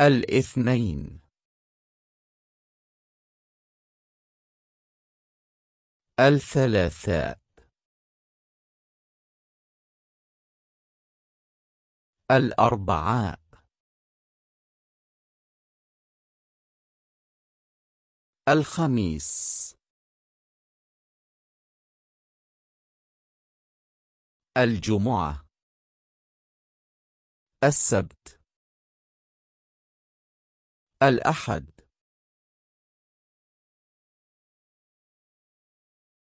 الاثنين الثلاثاء الأربعاء الخميس الجمعة السبت الأحد